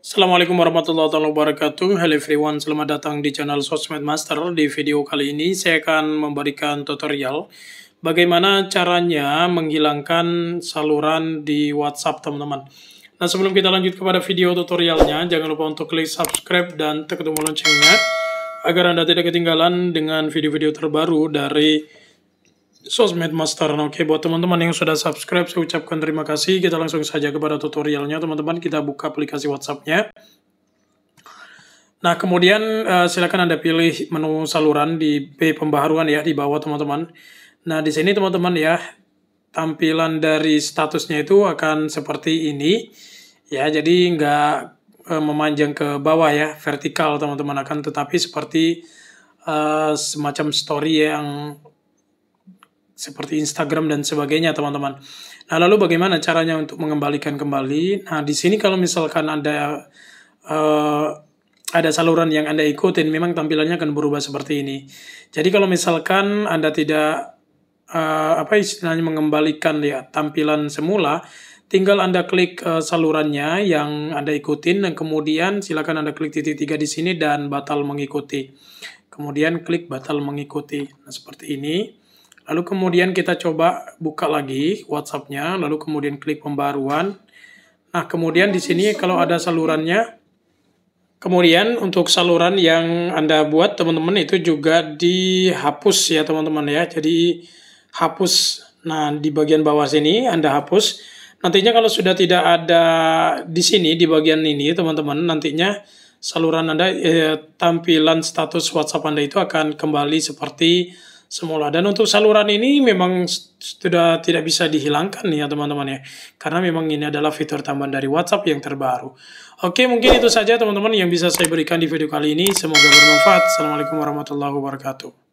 Assalamualaikum warahmatullahi wabarakatuh. Hello everyone, selamat datang di channel Sosmed Master. Di video kali ini saya akan memberikan tutorial bagaimana caranya menghilangkan saluran di WhatsApp teman-teman. Nah sebelum kita lanjut kepada video tutorialnya, jangan lupa untuk klik subscribe dan tekan tombol loncengnya agar Anda tidak ketinggalan dengan video-video terbaru dari sosmed Master. Nah, oke, buat teman-teman yang sudah subscribe, saya ucapkan terima kasih. Kita langsung saja kepada tutorialnya, teman-teman. Kita buka aplikasi WhatsApp-nya. Nah, kemudian uh, silakan Anda pilih menu saluran di B pembaharuan ya di bawah teman-teman. Nah, di sini teman-teman ya, tampilan dari statusnya itu akan seperti ini. Ya, jadi nggak uh, memanjang ke bawah ya, vertikal teman-teman akan tetapi seperti uh, semacam story yang seperti Instagram dan sebagainya, teman-teman. Nah, lalu bagaimana caranya untuk mengembalikan kembali? Nah, di sini kalau misalkan ada uh, ada saluran yang Anda ikutin, memang tampilannya akan berubah seperti ini. Jadi kalau misalkan Anda tidak uh, apa istilahnya mengembalikan ya tampilan semula, tinggal Anda klik uh, salurannya yang Anda ikutin dan kemudian silakan Anda klik titik tiga di sini dan batal mengikuti. Kemudian klik batal mengikuti. Nah, seperti ini. Lalu kemudian kita coba buka lagi WhatsApp-nya, lalu kemudian klik pembaruan. Nah, kemudian di sini kalau ada salurannya, kemudian untuk saluran yang Anda buat, teman-teman, itu juga dihapus ya, teman-teman ya. Jadi, hapus. Nah, di bagian bawah sini Anda hapus. Nantinya kalau sudah tidak ada di sini, di bagian ini, teman-teman, nantinya saluran Anda, eh, tampilan status WhatsApp Anda itu akan kembali seperti semula. Dan untuk saluran ini memang sudah tidak bisa dihilangkan ya teman-teman ya. Karena memang ini adalah fitur tambahan dari WhatsApp yang terbaru. Oke mungkin itu saja teman-teman yang bisa saya berikan di video kali ini. Semoga bermanfaat. Assalamualaikum warahmatullahi wabarakatuh.